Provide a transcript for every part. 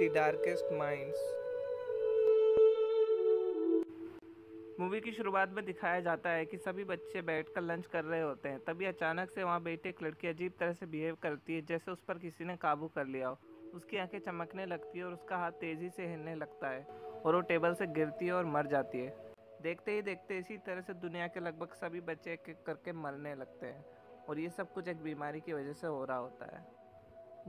the Darkest Minds movie की शुरुआत में दिखाया जाता है कि सभी बच्चे बैठकर लंच कर रहे होते हैं तभी अचानक से वहाँ बैठे एक लड़की अजीब तरह से बिहेव करती है जैसे उस पर किसी ने काबू कर लिया हो उसकी आंखें चमकने लगती है और उसका हाथ तेज़ी से हिलने लगता है और वो टेबल से गिरती है और मर जाती है देखते ही देखते इसी तरह से दुनिया के लगभग सभी बच्चे एक एक करके मरने लगते हैं और ये सब कुछ एक बीमारी की वजह से हो रहा होता है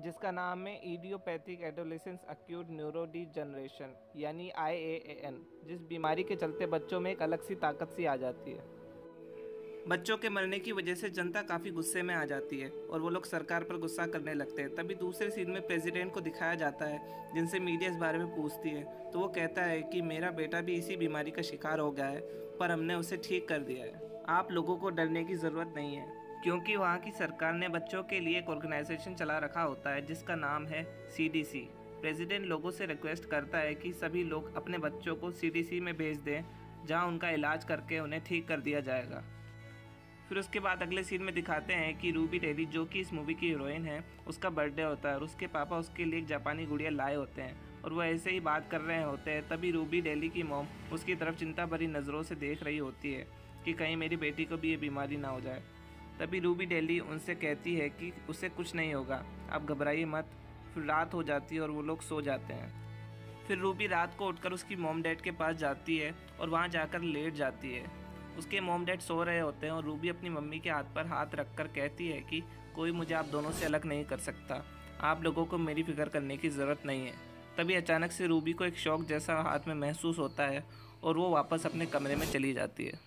जिसका नाम है ईडियोपैथिक एडोलेसेंस एक्यूट न्यूरोडीजनरेशन यानी आईएएएन जिस बीमारी के चलते बच्चों में एक अलग सी ताकत सी आ जाती है बच्चों के मरने की वजह से जनता काफ़ी गुस्से में आ जाती है और वो लोग सरकार पर गुस्सा करने लगते हैं तभी दूसरे सीन में प्रेसिडेंट को दिखाया जाता है जिनसे मीडिया इस बारे में पूछती है तो वो कहता है कि मेरा बेटा भी इसी बीमारी का शिकार हो गया है पर हमने उसे ठीक कर दिया है आप लोगों को डरने की ज़रूरत नहीं है क्योंकि वहाँ की सरकार ने बच्चों के लिए एक ऑर्गेनाइजेशन चला रखा होता है जिसका नाम है सीडीसी प्रेसिडेंट लोगों से रिक्वेस्ट करता है कि सभी लोग अपने बच्चों को सीडीसी में भेज दें जहाँ उनका इलाज करके उन्हें ठीक कर दिया जाएगा फिर उसके बाद अगले सीन में दिखाते हैं कि रूबी डेली जो कि इस मूवी की हीरोइन है उसका बर्थडे होता है और उसके पापा उसके लिए एक जापानी गुड़िया लाए होते हैं और वह ऐसे ही बात कर रहे होते हैं तभी रूबी डेली की मोम उसकी तरफ चिंता भरी नज़रों से देख रही होती है कि कहीं मेरी बेटी को भी ये बीमारी ना हो जाए तभी रूबी डेली उनसे कहती है कि उसे कुछ नहीं होगा आप घबराइए मत फिर रात हो जाती है और वो लोग सो जाते हैं फिर रूबी रात को उठकर उसकी मोम डैड के पास जाती है और वहाँ जाकर लेट जाती है उसके मोम डैड सो रहे होते हैं और रूबी अपनी मम्मी के हाथ पर हाथ रख कर कहती है कि कोई मुझे आप दोनों से अलग नहीं कर सकता आप लोगों को मेरी फिक्र करने की ज़रूरत नहीं है तभी अचानक से रूबी को एक शौक जैसा हाथ में महसूस होता है और वो वापस अपने कमरे में चली जाती है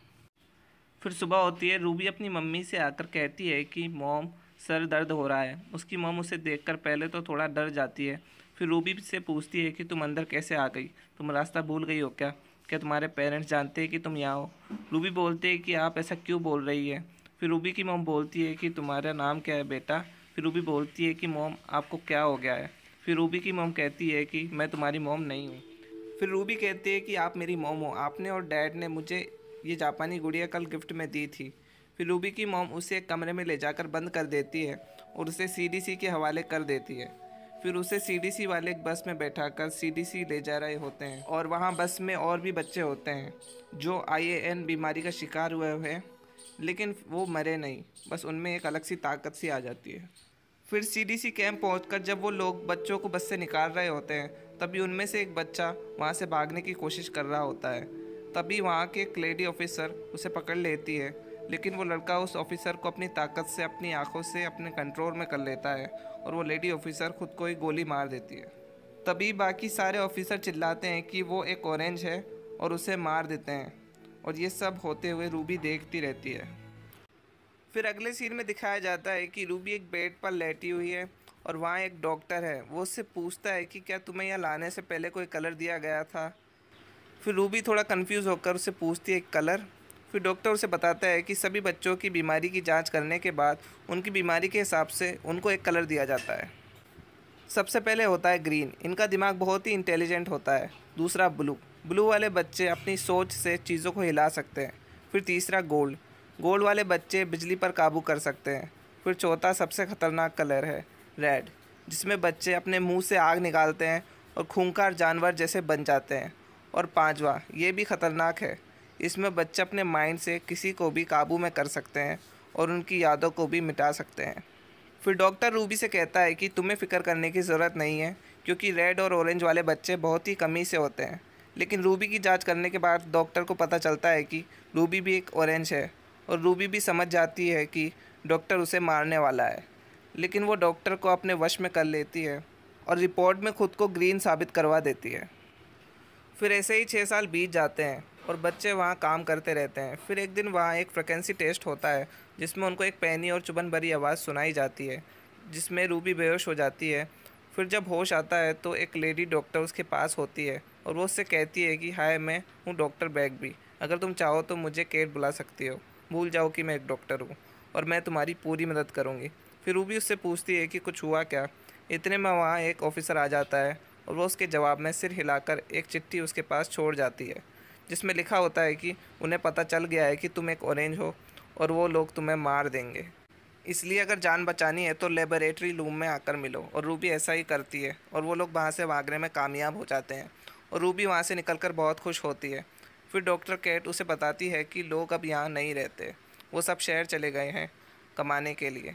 फिर सुबह होती है रूबी अपनी मम्मी से आकर कहती है कि मोम सर दर्द हो रहा है उसकी मोम उसे देखकर पहले तो थोड़ा डर जाती है फिर रूबी से पूछती है कि तुम अंदर कैसे आ गई तुम रास्ता भूल गई हो क्या क्या तुम्हारे पेरेंट्स जानते हैं कि तुम यहाँ हो रूबी बोलते हैं कि आप ऐसा क्यों बोल रही है फिर रूबी की मोम बोलती है कि तुम्हारा नाम क्या है बेटा फिर रूबी बोलती है कि मोम आपको क्या हो गया है फिर रूबी की मोम कहती है कि मैं तुम्हारी मोम नहीं हूँ फिर रूबी कहती है कि आप मेरी मोम हो आपने और डैड ने मुझे ये जापानी गुड़िया कल गिफ्ट में दी थी फिलूबी की मोम उसे एक कमरे में ले जाकर बंद कर देती है और उसे सीडीसी के हवाले कर देती है फिर उसे सीडीसी वाले एक बस में बैठाकर सीडीसी ले जा रहे होते हैं और वहाँ बस में और भी बच्चे होते हैं जो आईएएन बीमारी का शिकार हुए हैं लेकिन वो मरे नहीं बस उनमें एक अलग सी ताकत सी आ जाती है फिर सीडीसी कैंप पहुंचकर जब वो लोग बच्चों को बस से निकाल रहे होते हैं तभी उनमें से एक बच्चा वहाँ से भागने की कोशिश कर रहा होता है तभी वहाँ की एक लेडी ऑफिसर उसे पकड़ लेती है लेकिन वो लड़का उस ऑफिसर को अपनी ताकत से अपनी आंखों से अपने कंट्रोल में कर लेता है और वो लेडी ऑफिसर खुद को ही गोली मार देती है तभी बाकी सारे ऑफिसर चिल्लाते हैं कि वो एक ऑरेंज है और उसे मार देते हैं और ये सब होते हुए रूबी देखती रहती है फिर अगले सीन में दिखाया जाता है कि रूबी एक बेड पर लेटी हुई है और वहाँ एक डॉक्टर है वो उससे पूछता है कि क्या तुम्हें यहाँ लाने से पहले कोई कलर दिया गया था फिर रूबी थोड़ा कंफ्यूज होकर उसे पूछती है कलर फिर डॉक्टर उसे बताता है कि सभी बच्चों की बीमारी की जांच करने के बाद उनकी बीमारी के हिसाब से उनको एक कलर दिया जाता है सबसे पहले होता है ग्रीन इनका दिमाग बहुत ही इंटेलिजेंट होता है दूसरा ब्लू ब्लू वाले बच्चे अपनी सोच से चीज़ों को हिला सकते हैं फिर तीसरा गोल्ड गोल्ड वाले बच्चे बिजली पर काबू कर सकते हैं फिर चौथा सबसे ख़तरनाक कलर है रेड जिसमें बच्चे अपने मुंह से आग निकालते हैं और खूंखार जानवर जैसे बन जाते हैं और पांचवा ये भी ख़तरनाक है इसमें बच्चे अपने माइंड से किसी को भी काबू में कर सकते हैं और उनकी यादों को भी मिटा सकते हैं फिर डॉक्टर रूबी से कहता है कि तुम्हें फ़िक्र करने की ज़रूरत नहीं है क्योंकि रेड और ऑरेंज वाले बच्चे बहुत ही कमी से होते हैं लेकिन रूबी की जांच करने के बाद डॉक्टर को पता चलता है कि रूबी भी एक ऑरेंज है और रूबी भी समझ जाती है कि डॉक्टर उसे मारने वाला है लेकिन वो डॉक्टर को अपने वश में कर लेती है और रिपोर्ट में खुद को ग्रीन साबित करवा देती है फिर ऐसे ही छः साल बीत जाते हैं और बच्चे वहाँ काम करते रहते हैं फिर एक दिन वहाँ एक फ्रिक्वेंसी टेस्ट होता है जिसमें उनको एक पैनी और चुबन भरी आवाज़ सुनाई जाती है जिसमें रूबी बेहोश हो जाती है फिर जब होश आता है तो एक लेडी डॉक्टर उसके पास होती है और वो उससे कहती है कि हाय मैं हूँ डॉक्टर बैग भी अगर तुम चाहो तो मुझे केट बुला सकती हो भूल जाओ कि मैं एक डॉक्टर हूँ और मैं तुम्हारी पूरी मदद करूँगी फिर रूबी उससे पूछती है कि कुछ हुआ क्या इतने में वहाँ एक ऑफिसर आ जाता है और वो उसके जवाब में सिर हिलाकर एक चिट्ठी उसके पास छोड़ जाती है जिसमें लिखा होता है कि उन्हें पता चल गया है कि तुम एक ऑरेंज हो और वो लोग तुम्हें मार देंगे इसलिए अगर जान बचानी है तो लेबोरेटरी लूम में आकर मिलो और रूबी ऐसा ही करती है और वो लोग वहाँ से भागने में कामयाब हो जाते हैं और रूबी वहाँ से निकल बहुत खुश होती है फिर डॉक्टर कैट उसे बताती है कि लोग अब यहाँ नहीं रहते वो सब शहर चले गए हैं कमाने के लिए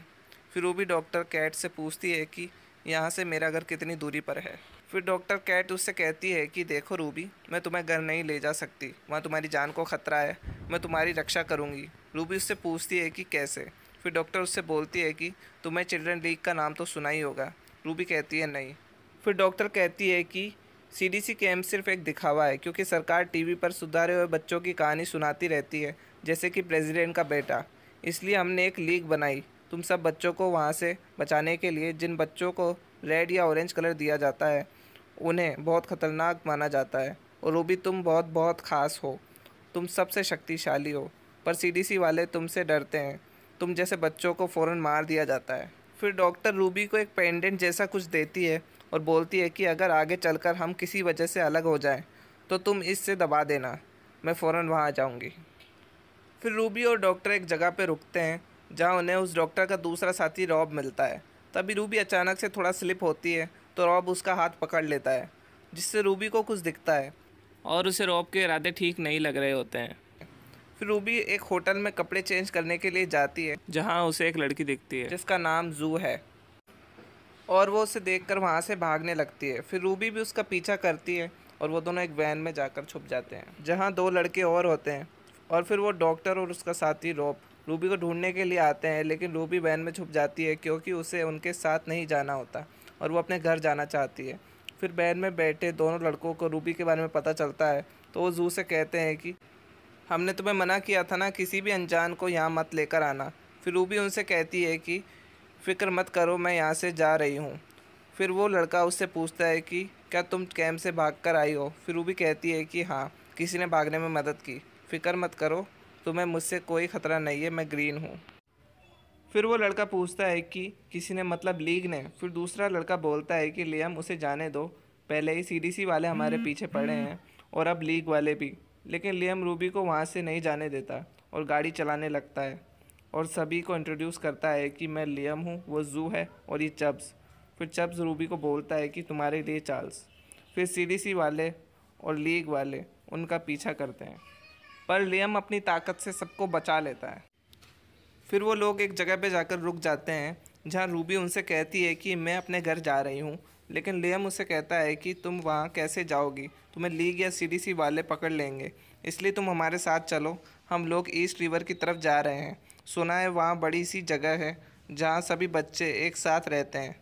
फिर रूबी डॉक्टर कैट से पूछती है कि यहाँ से मेरा घर कितनी दूरी पर है फिर डॉक्टर कैट उससे कहती है कि देखो रूबी मैं तुम्हें घर नहीं ले जा सकती वहाँ तुम्हारी जान को ख़तरा है मैं तुम्हारी रक्षा करूँगी रूबी उससे पूछती है कि कैसे फिर डॉक्टर उससे बोलती है कि तुम्हें चिल्ड्रन लीग का नाम तो सुना ही होगा रूबी कहती है नहीं फिर डॉक्टर कहती है कि सीडीसी कैम्प सिर्फ एक दिखावा है क्योंकि सरकार टीवी पर सुधारे हुए बच्चों की कहानी सुनाती रहती है जैसे कि प्रेसिडेंट का बेटा इसलिए हमने एक लीग बनाई तुम सब बच्चों को वहाँ से बचाने के लिए जिन बच्चों को रेड या ऑरेंज कलर दिया जाता है उन्हें बहुत ख़तरनाक माना जाता है और रूबी तुम बहुत बहुत ख़ास हो तुम सबसे शक्तिशाली हो पर सीडीसी वाले तुमसे डरते हैं तुम जैसे बच्चों को फ़ौर मार दिया जाता है फिर डॉक्टर रूबी को एक पेंडेंट जैसा कुछ देती है और बोलती है कि अगर आगे चलकर हम किसी वजह से अलग हो जाएं तो तुम इससे दबा देना मैं फ़ौर वहाँ आ जाऊँगी फिर रूबी और डॉक्टर एक जगह पर रुकते हैं जहाँ उन्हें उस डॉक्टर का दूसरा साथी रॉब मिलता है तभी रूबी अचानक से थोड़ा स्लिप होती है तो रॉब उसका हाथ पकड़ लेता है जिससे रूबी को कुछ दिखता है और उसे रॉब के इरादे ठीक नहीं लग रहे होते हैं फिर रूबी एक होटल में कपड़े चेंज करने के लिए जाती है जहाँ उसे एक लड़की दिखती है जिसका नाम जू है और वो उसे देख कर वहाँ से भागने लगती है फिर रूबी भी उसका पीछा करती है और वो दोनों एक वैन में जाकर छुप जाते हैं जहाँ दो लड़के और होते हैं और फिर वो डॉक्टर और उसका साथी रॉब रूबी को ढूंढने के लिए आते हैं लेकिन रूबी वैन में छुप जाती है क्योंकि उसे उनके साथ नहीं जाना होता और वो अपने घर जाना चाहती है फिर वैन में बैठे दोनों लड़कों को रूबी के बारे में पता चलता है तो वो जू से कहते हैं कि हमने तुम्हें मना किया था ना किसी भी अनजान को यहाँ मत लेकर आना फिर रूबी उनसे कहती है कि फ़िक्र मत करो मैं यहाँ से जा रही हूँ फिर वो लड़का उससे पूछता है कि क्या तुम कैम्प से भाग कर आई हो फिर रूबी कहती है कि हाँ किसी ने भागने में मदद की फ़िक्र मत करो तुम्हें मुझसे कोई ख़तरा नहीं है मैं ग्रीन हूँ फिर वो लड़का पूछता है कि किसी ने मतलब लीग ने फिर दूसरा लड़का बोलता है कि लियम उसे जाने दो पहले ही सीडीसी वाले हमारे हम्म, पीछे पड़े हम्म। हैं और अब लीग वाले भी लेकिन लियम रूबी को वहाँ से नहीं जाने देता और गाड़ी चलाने लगता है और सभी को इंट्रोड्यूस करता है कि मैं लियम हूँ वो जू है और ये चब्स फिर चब्स रूबी को बोलता है कि तुम्हारे लिए चार्ल्स फिर सीडीसी वाले और लीग वाले उनका पीछा करते हैं पर लियम अपनी ताकत से सबको बचा लेता है फिर वो लोग एक जगह पे जाकर रुक जाते हैं जहाँ रूबी उनसे कहती है कि मैं अपने घर जा रही हूँ लेकिन लियम उसे कहता है कि तुम वहाँ कैसे जाओगी तुम्हें लीग या सी वाले पकड़ लेंगे इसलिए तुम हमारे साथ चलो हम लोग ईस्ट रिवर की तरफ जा रहे हैं सुना है वहाँ बड़ी सी जगह है जहाँ सभी बच्चे एक साथ रहते हैं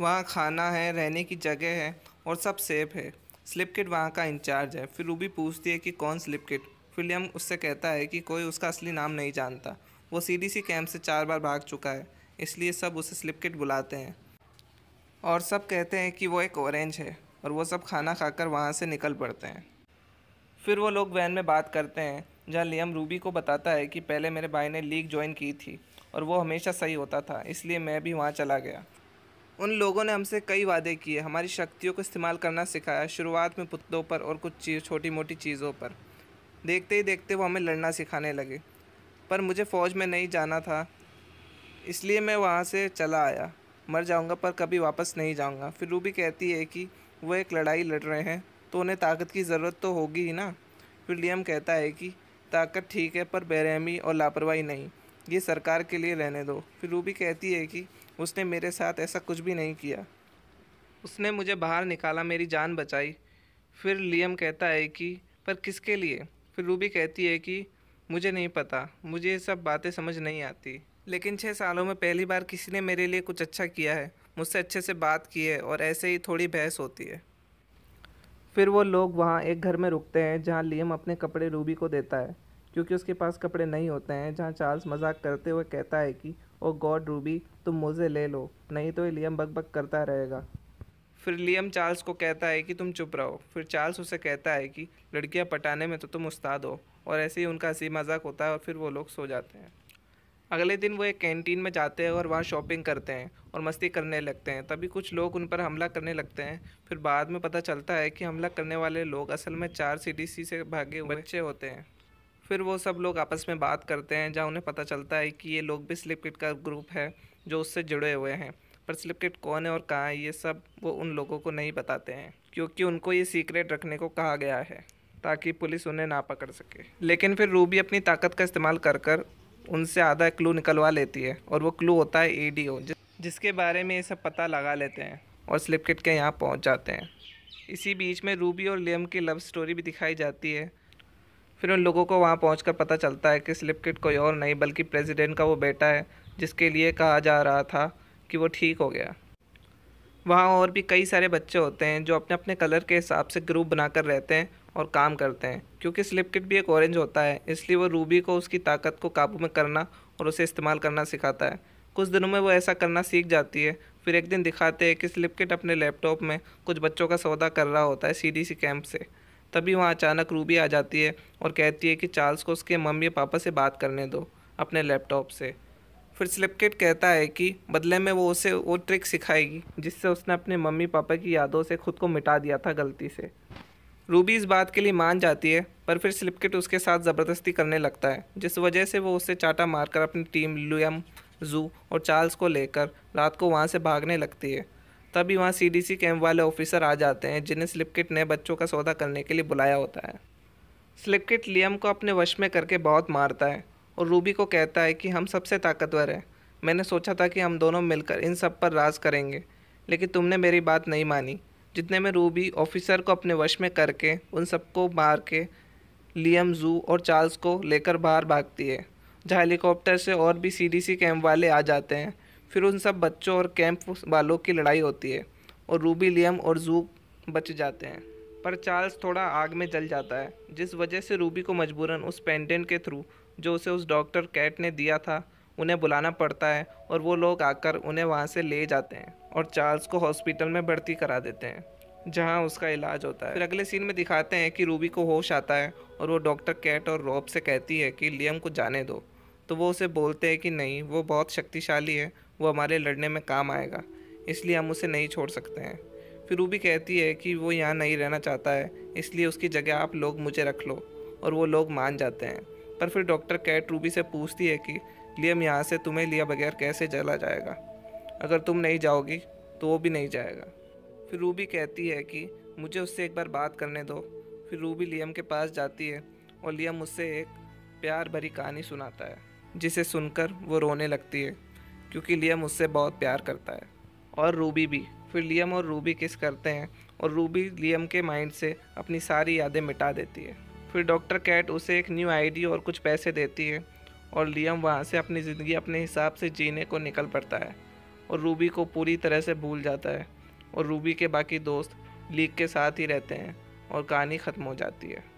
वहाँ खाना है रहने की जगह है और सब सेफ है स्लिप किट वहाँ का इंचार्ज है फिर रूबी पूछती है कि कौन स्लिप किट फिर लियम उससे कहता है कि कोई उसका असली नाम नहीं जानता वो सीडीसी कैंप से चार बार भाग चुका है इसलिए सब उसे स्लिप किट बुलाते हैं और सब कहते हैं कि वो एक ऑरेंज है और वो सब खाना खाकर वहाँ से निकल पड़ते हैं फिर वो लोग वैन में बात करते हैं जहाँ लियम रूबी को बताता है कि पहले मेरे भाई ने लीग ज्वाइन की थी और वो हमेशा सही होता था इसलिए मैं भी वहाँ चला गया उन लोगों ने हमसे कई वादे किए हमारी शक्तियों को इस्तेमाल करना सिखाया शुरुआत में पुतलों पर और कुछ चीज़ छोटी मोटी चीज़ों पर देखते ही देखते वो हमें लड़ना सिखाने लगे पर मुझे फ़ौज में नहीं जाना था इसलिए मैं वहाँ से चला आया मर जाऊँगा पर कभी वापस नहीं जाऊँगा फिर रूबी कहती है कि वो एक लड़ाई लड़ रहे हैं तो उन्हें ताकत की ज़रूरत तो होगी ही ना फिर लियम कहता है कि ताकत ठीक है पर बेरहमी और लापरवाही नहीं ये सरकार के लिए रहने दो फिर रूबी कहती है कि उसने मेरे साथ ऐसा कुछ भी नहीं किया उसने मुझे बाहर निकाला मेरी जान बचाई फिर लियम कहता है कि पर किसके लिए फिर रूबी कहती है कि मुझे नहीं पता मुझे ये सब बातें समझ नहीं आती लेकिन छः सालों में पहली बार किसी ने मेरे लिए कुछ अच्छा किया है मुझसे अच्छे से बात की है और ऐसे ही थोड़ी बहस होती है फिर वो लोग वहाँ एक घर में रुकते हैं जहाँ लियम अपने कपड़े रूबी को देता है क्योंकि उसके पास कपड़े नहीं होते हैं जहाँ चार्ल्स मजाक करते हुए कहता है कि ओ गॉड रूबी तुम मुझे ले लो नहीं तो लियम बक बक करता रहेगा फिर लियम चार्ल्स को कहता है कि तुम चुप रहो फिर चार्ल्स उसे कहता है कि लड़कियाँ पटाने में तो तुम उस्ताद हो और ऐसे ही उनका हंसी मजाक होता है और फिर वो लोग सो जाते हैं अगले दिन वो एक कैंटीन में जाते हैं और वहाँ शॉपिंग करते हैं और मस्ती करने लगते हैं तभी कुछ लोग उन पर हमला करने लगते हैं फिर बाद में पता चलता है कि हमला करने वाले लोग असल में चार सी से भागे बच्चे होते हैं फिर वो सब लोग आपस में बात करते हैं जहाँ उन्हें पता चलता है कि ये लोग भी स्लिप किट का ग्रुप है जो उससे जुड़े हुए हैं पर स्लिप किट कौन है और कहाँ है ये सब वो उन लोगों को नहीं बताते हैं क्योंकि उनको ये सीक्रेट रखने को कहा गया है ताकि पुलिस उन्हें ना पकड़ सके लेकिन फिर रूबी अपनी ताकत का इस्तेमाल कर कर उनसे आधा क्लू निकलवा लेती है और वो क्लू होता है ए डी ओ जिसके बारे में ये सब पता लगा लेते हैं और स्लिप किट के यहाँ पहुँच जाते हैं इसी बीच में रूबी और लियम की लव स्टोरी भी दिखाई जाती है फिर उन लोगों को वहाँ पहुँच पता चलता है कि स्लिपकिट कोई और नहीं बल्कि प्रेसिडेंट का वो बेटा है जिसके लिए कहा जा रहा था कि वो ठीक हो गया वहाँ और भी कई सारे बच्चे होते हैं जो अपने अपने कलर के हिसाब से ग्रुप बनाकर रहते हैं और काम करते हैं क्योंकि स्लिपकिट भी एक ऑरेंज होता है इसलिए वो रूबी को उसकी ताकत को काबू में करना और उसे इस्तेमाल करना सिखाता है कुछ दिनों में वो ऐसा करना सीख जाती है फिर एक दिन दिखाते हैं कि स्लिपकिट अपने लैपटॉप में कुछ बच्चों का सौदा कर रहा होता है सी कैंप से तभी वहाँ अचानक रूबी आ जाती है और कहती है कि चार्ल्स को उसके मम्मी पापा से बात करने दो अपने लैपटॉप से फिर स्लिपकेट कहता है कि बदले में वो उसे वो ट्रिक सिखाएगी जिससे उसने अपने मम्मी पापा की यादों से खुद को मिटा दिया था गलती से रूबी इस बात के लिए मान जाती है पर फिर स्लिपकेट उसके साथ ज़बरदस्ती करने लगता है जिस वजह से वो उससे चाटा मारकर अपनी टीम लुयम जू और चार्ल्स को लेकर रात को वहाँ से भागने लगती है तभी वहाँ सी कैंप वाले ऑफिसर आ जाते हैं जिन्हें स्लिपकिट ने बच्चों का सौदा करने के लिए बुलाया होता है स्लिपकिट लियम को अपने वश में करके बहुत मारता है और रूबी को कहता है कि हम सबसे ताकतवर हैं मैंने सोचा था कि हम दोनों मिलकर इन सब पर राज करेंगे लेकिन तुमने मेरी बात नहीं मानी जितने में रूबी ऑफिसर को अपने वश में करके उन सबको मार के लियम जू और चार्ल्स को लेकर बाहर भागती है जहाँ हेलीकॉप्टर से और भी सीडीसी कैंप वाले आ जाते हैं फिर उन सब बच्चों और कैंप वालों की लड़ाई होती है और रूबी लियम और जू बच जाते हैं पर चार्ल्स थोड़ा आग में जल जाता है जिस वजह से रूबी को मजबूरन उस पेंडेंट के थ्रू जो उसे उस डॉक्टर कैट ने दिया था उन्हें बुलाना पड़ता है और वो लोग आकर उन्हें वहाँ से ले जाते हैं और चार्ल्स को हॉस्पिटल में भर्ती करा देते हैं जहाँ उसका इलाज होता है फिर अगले सीन में दिखाते हैं कि रूबी को होश आता है और वो डॉक्टर कैट और रॉब से कहती है कि लियम को जाने दो तो वो उसे बोलते हैं कि नहीं वो बहुत शक्तिशाली है वो हमारे लड़ने में काम आएगा इसलिए हम उसे नहीं छोड़ सकते हैं फिर रूबी कहती है कि वो यहाँ नहीं रहना चाहता है इसलिए उसकी जगह आप लोग मुझे रख लो और वो लोग मान जाते हैं पर फिर डॉक्टर कैट रूबी से पूछती है कि लियम यहाँ से तुम्हें लिया बगैर कैसे चला जाएगा अगर तुम नहीं जाओगी तो वो भी नहीं जाएगा फिर रूबी कहती है कि मुझे उससे एक बार बात करने दो फिर रूबी लियम के पास जाती है और लियम उससे एक प्यार भरी कहानी सुनाता है जिसे सुनकर वो रोने लगती है क्योंकि लियम उससे बहुत प्यार करता है और रूबी भी फिर लियम और रूबी किस करते हैं और रूबी लियम के माइंड से अपनी सारी यादें मिटा देती है फिर डॉक्टर कैट उसे एक न्यू आईडी और कुछ पैसे देती है और लियम वहाँ से अपनी ज़िंदगी अपने हिसाब से जीने को निकल पड़ता है और रूबी को पूरी तरह से भूल जाता है और रूबी के बाकी दोस्त लीक के साथ ही रहते हैं और कहानी ख़त्म हो जाती है